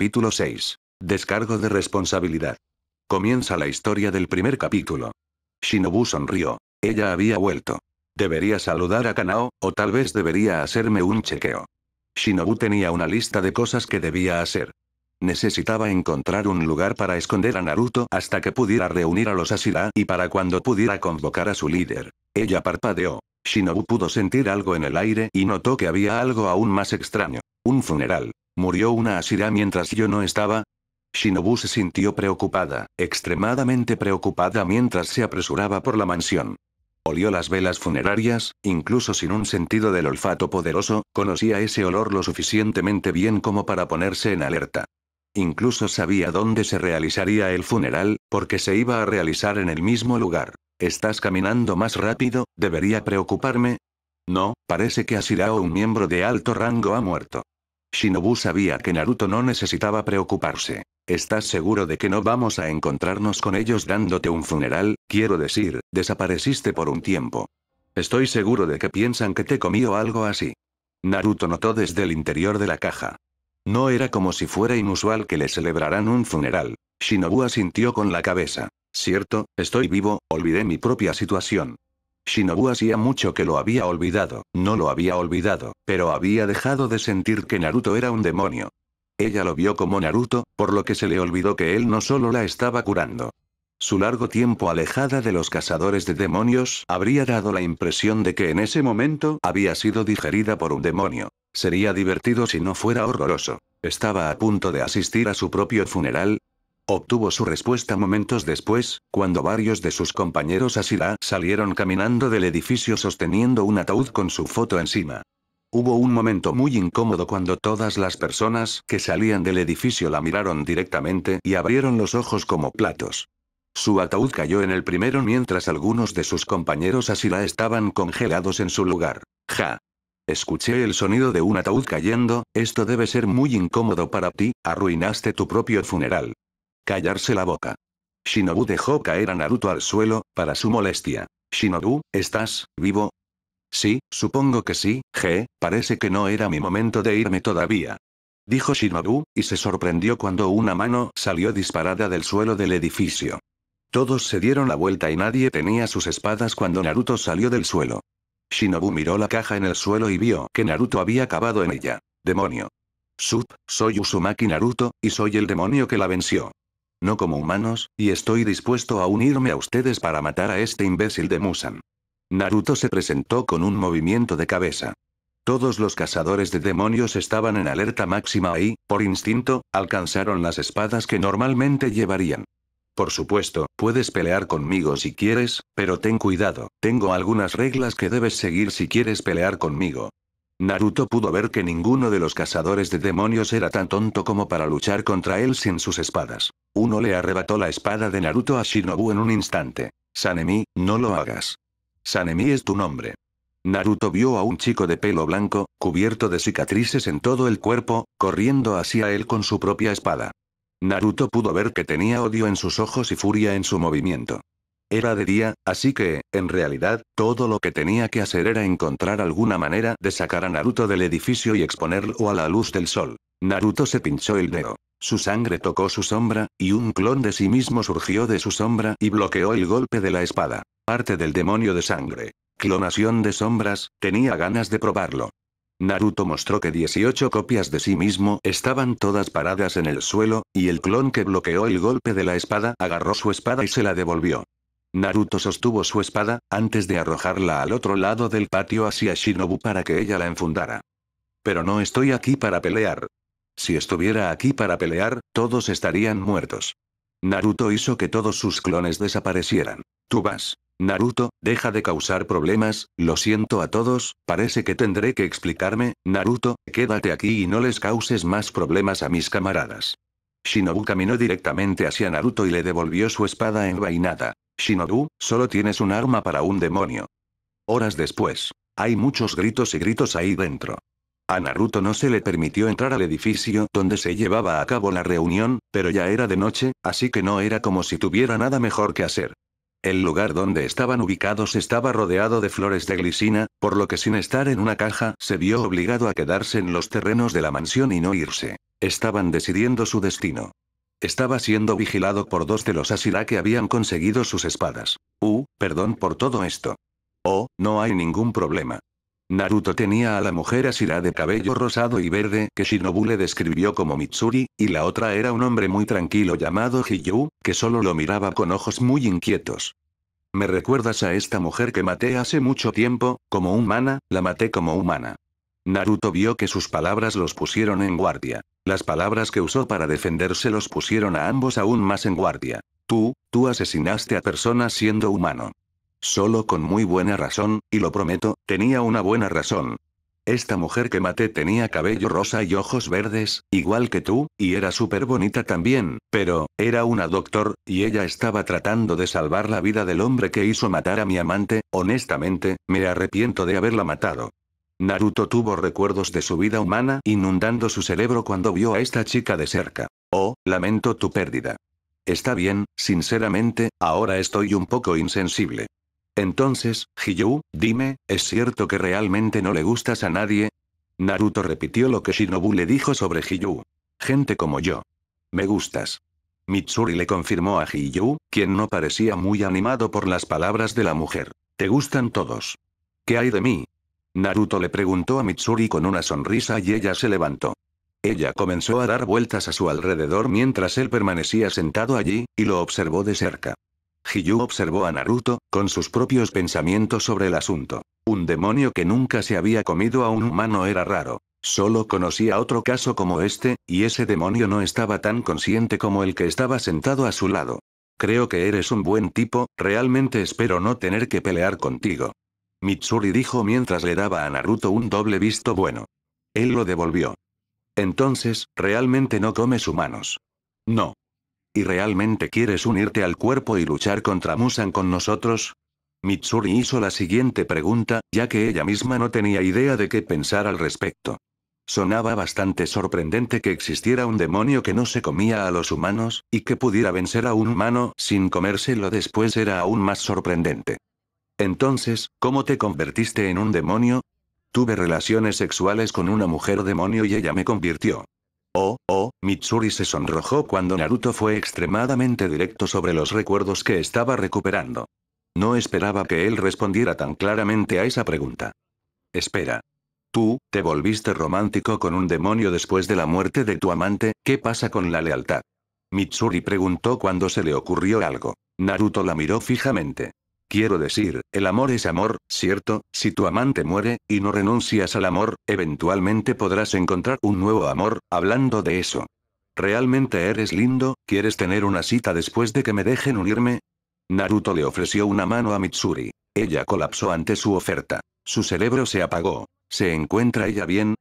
Capítulo 6. Descargo de responsabilidad. Comienza la historia del primer capítulo. Shinobu sonrió. Ella había vuelto. Debería saludar a Kanao, o tal vez debería hacerme un chequeo. Shinobu tenía una lista de cosas que debía hacer. Necesitaba encontrar un lugar para esconder a Naruto hasta que pudiera reunir a los Asira y para cuando pudiera convocar a su líder. Ella parpadeó. Shinobu pudo sentir algo en el aire y notó que había algo aún más extraño. Un funeral. Murió una Asira mientras yo no estaba. Shinobu se sintió preocupada, extremadamente preocupada mientras se apresuraba por la mansión. Olió las velas funerarias, incluso sin un sentido del olfato poderoso, conocía ese olor lo suficientemente bien como para ponerse en alerta. Incluso sabía dónde se realizaría el funeral, porque se iba a realizar en el mismo lugar. ¿Estás caminando más rápido? ¿Debería preocuparme? No, parece que o un miembro de alto rango, ha muerto. Shinobu sabía que Naruto no necesitaba preocuparse. ¿Estás seguro de que no vamos a encontrarnos con ellos dándote un funeral? Quiero decir, desapareciste por un tiempo. Estoy seguro de que piensan que te comió algo así. Naruto notó desde el interior de la caja. No era como si fuera inusual que le celebraran un funeral. Shinobu asintió con la cabeza. Cierto, estoy vivo, olvidé mi propia situación. Shinobu hacía mucho que lo había olvidado, no lo había olvidado, pero había dejado de sentir que Naruto era un demonio. Ella lo vio como Naruto, por lo que se le olvidó que él no solo la estaba curando. Su largo tiempo alejada de los cazadores de demonios habría dado la impresión de que en ese momento había sido digerida por un demonio. Sería divertido si no fuera horroroso. Estaba a punto de asistir a su propio funeral, Obtuvo su respuesta momentos después, cuando varios de sus compañeros Asira salieron caminando del edificio sosteniendo un ataúd con su foto encima. Hubo un momento muy incómodo cuando todas las personas que salían del edificio la miraron directamente y abrieron los ojos como platos. Su ataúd cayó en el primero mientras algunos de sus compañeros Asira estaban congelados en su lugar. Ja. Escuché el sonido de un ataúd cayendo, esto debe ser muy incómodo para ti, arruinaste tu propio funeral. Callarse la boca. Shinobu dejó caer a Naruto al suelo, para su molestia. Shinobu, ¿estás vivo? Sí, supongo que sí, G, parece que no era mi momento de irme todavía. Dijo Shinobu, y se sorprendió cuando una mano salió disparada del suelo del edificio. Todos se dieron la vuelta y nadie tenía sus espadas cuando Naruto salió del suelo. Shinobu miró la caja en el suelo y vio que Naruto había acabado en ella. Demonio. Sub, soy usumaki Naruto, y soy el demonio que la venció no como humanos, y estoy dispuesto a unirme a ustedes para matar a este imbécil de Musan. Naruto se presentó con un movimiento de cabeza. Todos los cazadores de demonios estaban en alerta máxima y, por instinto, alcanzaron las espadas que normalmente llevarían. Por supuesto, puedes pelear conmigo si quieres, pero ten cuidado, tengo algunas reglas que debes seguir si quieres pelear conmigo. Naruto pudo ver que ninguno de los cazadores de demonios era tan tonto como para luchar contra él sin sus espadas. Uno le arrebató la espada de Naruto a Shinobu en un instante. Sanemi, no lo hagas. Sanemi es tu nombre. Naruto vio a un chico de pelo blanco, cubierto de cicatrices en todo el cuerpo, corriendo hacia él con su propia espada. Naruto pudo ver que tenía odio en sus ojos y furia en su movimiento. Era de día, así que, en realidad, todo lo que tenía que hacer era encontrar alguna manera de sacar a Naruto del edificio y exponerlo a la luz del sol. Naruto se pinchó el dedo. Su sangre tocó su sombra, y un clon de sí mismo surgió de su sombra y bloqueó el golpe de la espada. Parte del demonio de sangre. Clonación de sombras, tenía ganas de probarlo. Naruto mostró que 18 copias de sí mismo estaban todas paradas en el suelo, y el clon que bloqueó el golpe de la espada agarró su espada y se la devolvió. Naruto sostuvo su espada, antes de arrojarla al otro lado del patio hacia Shinobu para que ella la enfundara. Pero no estoy aquí para pelear. Si estuviera aquí para pelear, todos estarían muertos. Naruto hizo que todos sus clones desaparecieran. Tú vas. Naruto, deja de causar problemas, lo siento a todos, parece que tendré que explicarme, Naruto, quédate aquí y no les causes más problemas a mis camaradas. Shinobu caminó directamente hacia Naruto y le devolvió su espada envainada. Shinobu, solo tienes un arma para un demonio. Horas después. Hay muchos gritos y gritos ahí dentro. A Naruto no se le permitió entrar al edificio donde se llevaba a cabo la reunión, pero ya era de noche, así que no era como si tuviera nada mejor que hacer. El lugar donde estaban ubicados estaba rodeado de flores de glicina, por lo que sin estar en una caja se vio obligado a quedarse en los terrenos de la mansión y no irse. Estaban decidiendo su destino. Estaba siendo vigilado por dos de los Asira que habían conseguido sus espadas. Uh, perdón por todo esto. Oh, no hay ningún problema. Naruto tenía a la mujer Asira de cabello rosado y verde, que Shinobu le describió como Mitsuri, y la otra era un hombre muy tranquilo llamado Hiyu, que solo lo miraba con ojos muy inquietos. ¿Me recuerdas a esta mujer que maté hace mucho tiempo, como humana? La maté como humana. Naruto vio que sus palabras los pusieron en guardia. Las palabras que usó para defenderse los pusieron a ambos aún más en guardia. Tú, tú asesinaste a personas siendo humano. Solo con muy buena razón, y lo prometo, tenía una buena razón. Esta mujer que maté tenía cabello rosa y ojos verdes, igual que tú, y era súper bonita también, pero, era una doctor, y ella estaba tratando de salvar la vida del hombre que hizo matar a mi amante, honestamente, me arrepiento de haberla matado. Naruto tuvo recuerdos de su vida humana inundando su cerebro cuando vio a esta chica de cerca. Oh, lamento tu pérdida. Está bien, sinceramente, ahora estoy un poco insensible. Entonces, Hiyu, dime, ¿es cierto que realmente no le gustas a nadie? Naruto repitió lo que Shinobu le dijo sobre Hiyu. Gente como yo. Me gustas. Mitsuri le confirmó a Hiyu, quien no parecía muy animado por las palabras de la mujer. Te gustan todos. ¿Qué hay de mí? Naruto le preguntó a Mitsuri con una sonrisa y ella se levantó. Ella comenzó a dar vueltas a su alrededor mientras él permanecía sentado allí, y lo observó de cerca. Hiyu observó a Naruto, con sus propios pensamientos sobre el asunto. Un demonio que nunca se había comido a un humano era raro. Solo conocía otro caso como este, y ese demonio no estaba tan consciente como el que estaba sentado a su lado. Creo que eres un buen tipo, realmente espero no tener que pelear contigo. Mitsuri dijo mientras le daba a Naruto un doble visto bueno. Él lo devolvió. Entonces, realmente no comes humanos. No. ¿Y realmente quieres unirte al cuerpo y luchar contra Musan con nosotros? Mitsuri hizo la siguiente pregunta, ya que ella misma no tenía idea de qué pensar al respecto. Sonaba bastante sorprendente que existiera un demonio que no se comía a los humanos, y que pudiera vencer a un humano sin comérselo después era aún más sorprendente. Entonces, ¿cómo te convertiste en un demonio? Tuve relaciones sexuales con una mujer demonio y ella me convirtió. Oh, oh, Mitsuri se sonrojó cuando Naruto fue extremadamente directo sobre los recuerdos que estaba recuperando. No esperaba que él respondiera tan claramente a esa pregunta. Espera. Tú, te volviste romántico con un demonio después de la muerte de tu amante, ¿qué pasa con la lealtad? Mitsuri preguntó cuando se le ocurrió algo. Naruto la miró fijamente. Quiero decir, el amor es amor, ¿cierto? Si tu amante muere, y no renuncias al amor, eventualmente podrás encontrar un nuevo amor, hablando de eso. ¿Realmente eres lindo? ¿Quieres tener una cita después de que me dejen unirme? Naruto le ofreció una mano a Mitsuri. Ella colapsó ante su oferta. Su cerebro se apagó. ¿Se encuentra ella bien?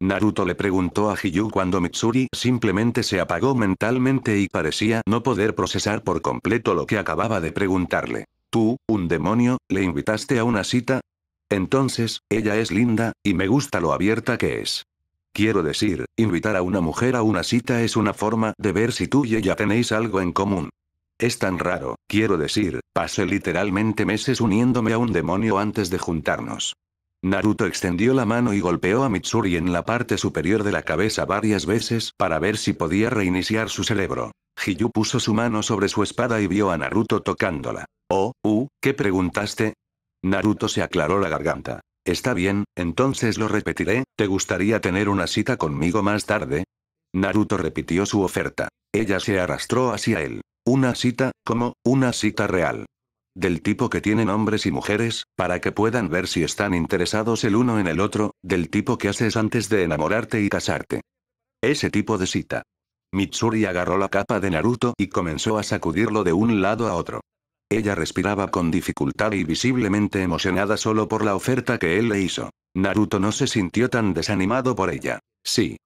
Naruto le preguntó a Hiyu cuando Mitsuri simplemente se apagó mentalmente y parecía no poder procesar por completo lo que acababa de preguntarle. Tú, un demonio, le invitaste a una cita. Entonces, ella es linda, y me gusta lo abierta que es. Quiero decir, invitar a una mujer a una cita es una forma de ver si tú y ella tenéis algo en común. Es tan raro, quiero decir, pasé literalmente meses uniéndome a un demonio antes de juntarnos. Naruto extendió la mano y golpeó a Mitsuri en la parte superior de la cabeza varias veces para ver si podía reiniciar su cerebro. Hiyu puso su mano sobre su espada y vio a Naruto tocándola. Oh, uh, ¿qué preguntaste? Naruto se aclaró la garganta. Está bien, entonces lo repetiré, ¿te gustaría tener una cita conmigo más tarde? Naruto repitió su oferta. Ella se arrastró hacia él. Una cita, como, una cita real. Del tipo que tienen hombres y mujeres, para que puedan ver si están interesados el uno en el otro, del tipo que haces antes de enamorarte y casarte. Ese tipo de cita. Mitsuri agarró la capa de Naruto y comenzó a sacudirlo de un lado a otro. Ella respiraba con dificultad y visiblemente emocionada solo por la oferta que él le hizo. Naruto no se sintió tan desanimado por ella. Sí.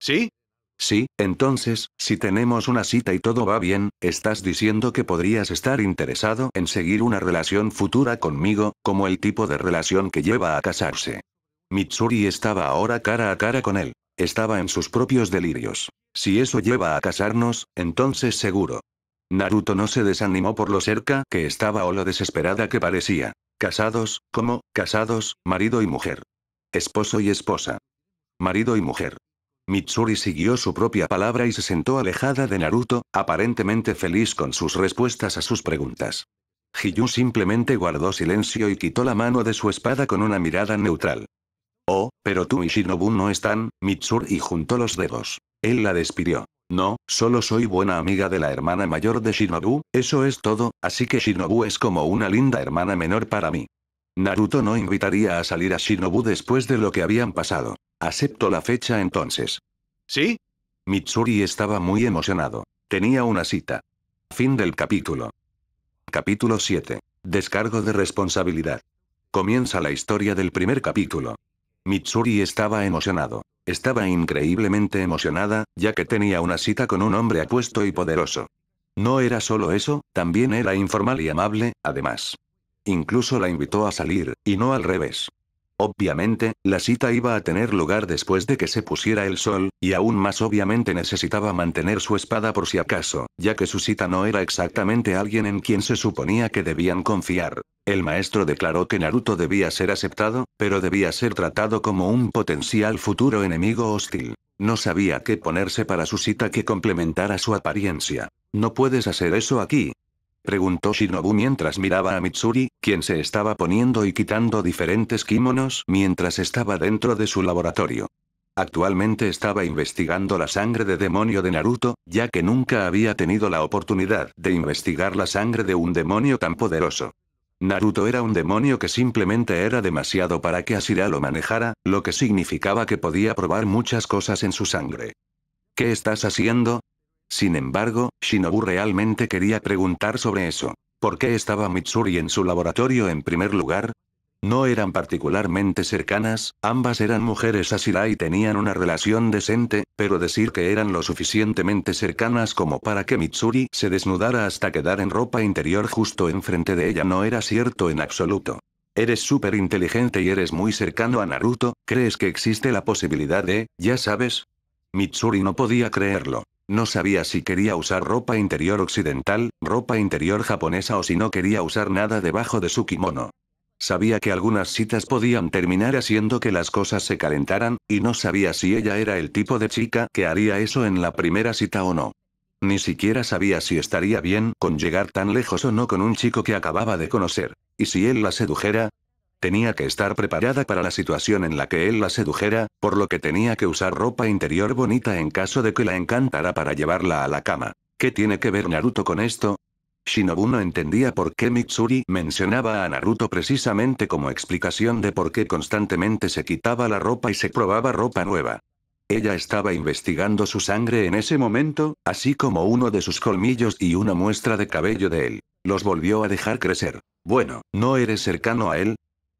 ¿Sí? Sí, entonces, si tenemos una cita y todo va bien, estás diciendo que podrías estar interesado en seguir una relación futura conmigo, como el tipo de relación que lleva a casarse. Mitsuri estaba ahora cara a cara con él. Estaba en sus propios delirios. Si eso lleva a casarnos, entonces seguro. Naruto no se desanimó por lo cerca que estaba o lo desesperada que parecía. Casados, ¿cómo? Casados, marido y mujer. Esposo y esposa. Marido y mujer. Mitsuri siguió su propia palabra y se sentó alejada de Naruto, aparentemente feliz con sus respuestas a sus preguntas. Hiyu simplemente guardó silencio y quitó la mano de su espada con una mirada neutral. Oh, pero tú y Shinobu no están, Mitsuri juntó los dedos. Él la despidió. No, solo soy buena amiga de la hermana mayor de Shinobu, eso es todo, así que Shinobu es como una linda hermana menor para mí. Naruto no invitaría a salir a Shinobu después de lo que habían pasado. Acepto la fecha entonces. ¿Sí? Mitsuri estaba muy emocionado. Tenía una cita. Fin del capítulo. Capítulo 7. Descargo de responsabilidad. Comienza la historia del primer capítulo. Mitsuri estaba emocionado. Estaba increíblemente emocionada, ya que tenía una cita con un hombre apuesto y poderoso. No era solo eso, también era informal y amable, además. Incluso la invitó a salir, y no al revés. Obviamente, la cita iba a tener lugar después de que se pusiera el sol, y aún más obviamente necesitaba mantener su espada por si acaso, ya que su cita no era exactamente alguien en quien se suponía que debían confiar. El maestro declaró que Naruto debía ser aceptado, pero debía ser tratado como un potencial futuro enemigo hostil. No sabía qué ponerse para su cita que complementara su apariencia. No puedes hacer eso aquí, Preguntó Shinobu mientras miraba a Mitsuri, quien se estaba poniendo y quitando diferentes kimonos mientras estaba dentro de su laboratorio. Actualmente estaba investigando la sangre de demonio de Naruto, ya que nunca había tenido la oportunidad de investigar la sangre de un demonio tan poderoso. Naruto era un demonio que simplemente era demasiado para que Asira lo manejara, lo que significaba que podía probar muchas cosas en su sangre. ¿Qué estás haciendo? Sin embargo, Shinobu realmente quería preguntar sobre eso. ¿Por qué estaba Mitsuri en su laboratorio en primer lugar? No eran particularmente cercanas, ambas eran mujeres Asirai y tenían una relación decente, pero decir que eran lo suficientemente cercanas como para que Mitsuri se desnudara hasta quedar en ropa interior justo enfrente de ella no era cierto en absoluto. Eres súper inteligente y eres muy cercano a Naruto, ¿crees que existe la posibilidad de, ya sabes, Mitsuri no podía creerlo. No sabía si quería usar ropa interior occidental, ropa interior japonesa o si no quería usar nada debajo de su kimono. Sabía que algunas citas podían terminar haciendo que las cosas se calentaran, y no sabía si ella era el tipo de chica que haría eso en la primera cita o no. Ni siquiera sabía si estaría bien con llegar tan lejos o no con un chico que acababa de conocer. Y si él la sedujera, Tenía que estar preparada para la situación en la que él la sedujera, por lo que tenía que usar ropa interior bonita en caso de que la encantara para llevarla a la cama. ¿Qué tiene que ver Naruto con esto? Shinobu no entendía por qué Mitsuri mencionaba a Naruto precisamente como explicación de por qué constantemente se quitaba la ropa y se probaba ropa nueva. Ella estaba investigando su sangre en ese momento, así como uno de sus colmillos y una muestra de cabello de él. Los volvió a dejar crecer. Bueno, no eres cercano a él,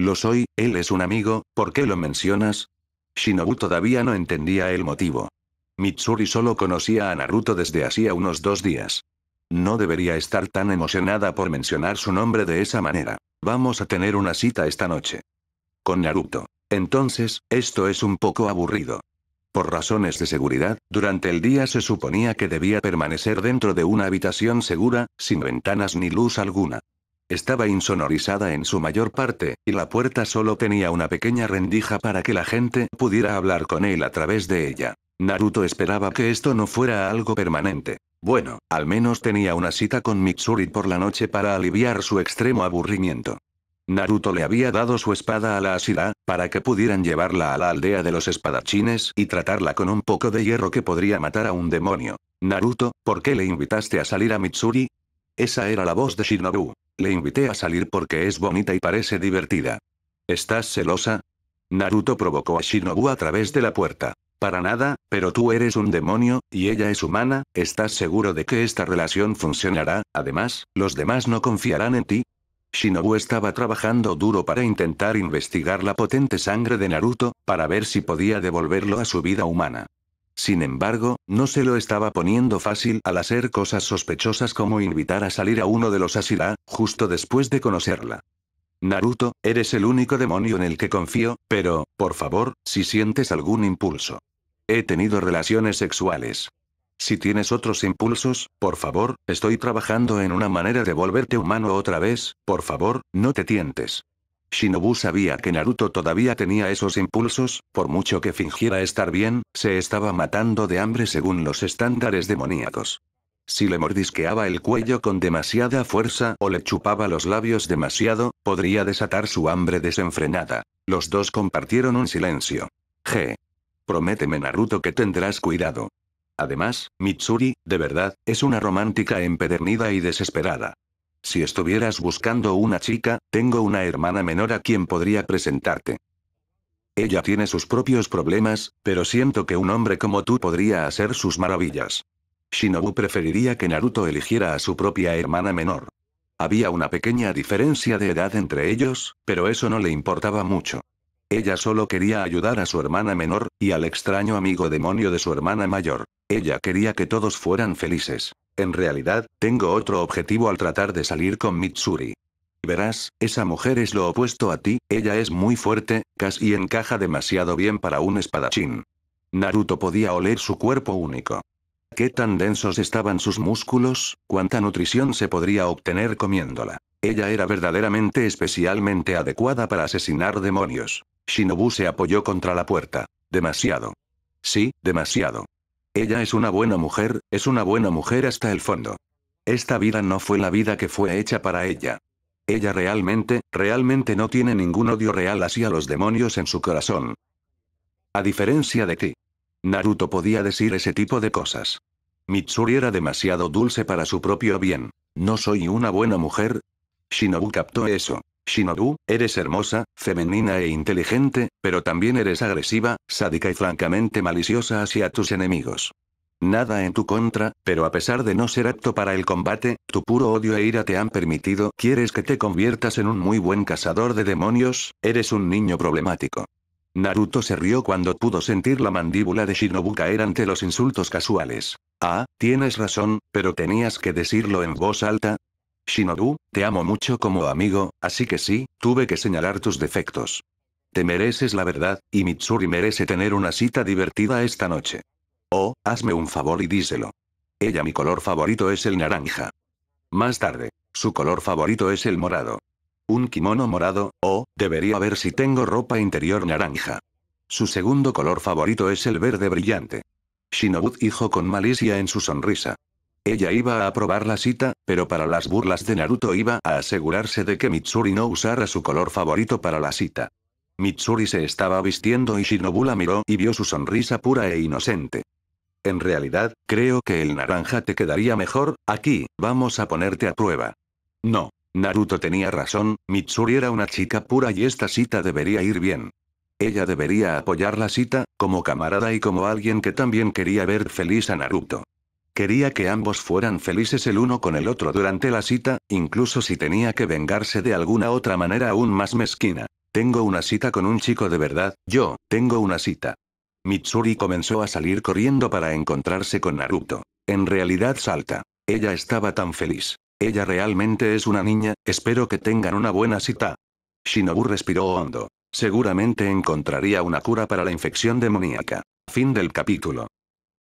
lo soy, él es un amigo, ¿por qué lo mencionas? Shinobu todavía no entendía el motivo. Mitsuri solo conocía a Naruto desde hacía unos dos días. No debería estar tan emocionada por mencionar su nombre de esa manera. Vamos a tener una cita esta noche. Con Naruto. Entonces, esto es un poco aburrido. Por razones de seguridad, durante el día se suponía que debía permanecer dentro de una habitación segura, sin ventanas ni luz alguna. Estaba insonorizada en su mayor parte, y la puerta solo tenía una pequeña rendija para que la gente pudiera hablar con él a través de ella. Naruto esperaba que esto no fuera algo permanente. Bueno, al menos tenía una cita con Mitsuri por la noche para aliviar su extremo aburrimiento. Naruto le había dado su espada a la Asira, para que pudieran llevarla a la aldea de los espadachines y tratarla con un poco de hierro que podría matar a un demonio. Naruto, ¿por qué le invitaste a salir a Mitsuri? Esa era la voz de Shinobu. Le invité a salir porque es bonita y parece divertida. ¿Estás celosa? Naruto provocó a Shinobu a través de la puerta. Para nada, pero tú eres un demonio, y ella es humana, ¿estás seguro de que esta relación funcionará? Además, los demás no confiarán en ti. Shinobu estaba trabajando duro para intentar investigar la potente sangre de Naruto, para ver si podía devolverlo a su vida humana. Sin embargo, no se lo estaba poniendo fácil al hacer cosas sospechosas como invitar a salir a uno de los Asira, justo después de conocerla. Naruto, eres el único demonio en el que confío, pero, por favor, si sientes algún impulso. He tenido relaciones sexuales. Si tienes otros impulsos, por favor, estoy trabajando en una manera de volverte humano otra vez, por favor, no te tientes. Shinobu sabía que Naruto todavía tenía esos impulsos, por mucho que fingiera estar bien, se estaba matando de hambre según los estándares demoníacos. Si le mordisqueaba el cuello con demasiada fuerza o le chupaba los labios demasiado, podría desatar su hambre desenfrenada. Los dos compartieron un silencio. G. Prométeme Naruto que tendrás cuidado. Además, Mitsuri, de verdad, es una romántica empedernida y desesperada. Si estuvieras buscando una chica, tengo una hermana menor a quien podría presentarte. Ella tiene sus propios problemas, pero siento que un hombre como tú podría hacer sus maravillas. Shinobu preferiría que Naruto eligiera a su propia hermana menor. Había una pequeña diferencia de edad entre ellos, pero eso no le importaba mucho. Ella solo quería ayudar a su hermana menor, y al extraño amigo demonio de su hermana mayor. Ella quería que todos fueran felices. En realidad, tengo otro objetivo al tratar de salir con Mitsuri. Verás, esa mujer es lo opuesto a ti, ella es muy fuerte, casi encaja demasiado bien para un espadachín. Naruto podía oler su cuerpo único. Qué tan densos estaban sus músculos, cuánta nutrición se podría obtener comiéndola. Ella era verdaderamente especialmente adecuada para asesinar demonios. Shinobu se apoyó contra la puerta. Demasiado. Sí, demasiado. Ella es una buena mujer, es una buena mujer hasta el fondo. Esta vida no fue la vida que fue hecha para ella. Ella realmente, realmente no tiene ningún odio real hacia los demonios en su corazón. A diferencia de ti. Naruto podía decir ese tipo de cosas. Mitsuri era demasiado dulce para su propio bien. ¿No soy una buena mujer? Shinobu captó eso. Shinobu, eres hermosa, femenina e inteligente, pero también eres agresiva, sádica y francamente maliciosa hacia tus enemigos. Nada en tu contra, pero a pesar de no ser apto para el combate, tu puro odio e ira te han permitido, quieres que te conviertas en un muy buen cazador de demonios, eres un niño problemático. Naruto se rió cuando pudo sentir la mandíbula de Shinobu caer ante los insultos casuales. Ah, tienes razón, pero tenías que decirlo en voz alta, Shinobu, te amo mucho como amigo, así que sí, tuve que señalar tus defectos. Te mereces la verdad, y Mitsuri merece tener una cita divertida esta noche. Oh, hazme un favor y díselo. Ella mi color favorito es el naranja. Más tarde, su color favorito es el morado. Un kimono morado, oh, debería ver si tengo ropa interior naranja. Su segundo color favorito es el verde brillante. Shinobu dijo con malicia en su sonrisa. Ella iba a aprobar la cita, pero para las burlas de Naruto iba a asegurarse de que Mitsuri no usara su color favorito para la cita. Mitsuri se estaba vistiendo y Shinobu la miró y vio su sonrisa pura e inocente. En realidad, creo que el naranja te quedaría mejor, aquí, vamos a ponerte a prueba. No, Naruto tenía razón, Mitsuri era una chica pura y esta cita debería ir bien. Ella debería apoyar la cita, como camarada y como alguien que también quería ver feliz a Naruto. Quería que ambos fueran felices el uno con el otro durante la cita, incluso si tenía que vengarse de alguna otra manera aún más mezquina. Tengo una cita con un chico de verdad, yo, tengo una cita. Mitsuri comenzó a salir corriendo para encontrarse con Naruto. En realidad salta. Ella estaba tan feliz. Ella realmente es una niña, espero que tengan una buena cita. Shinobu respiró hondo. Seguramente encontraría una cura para la infección demoníaca. Fin del capítulo.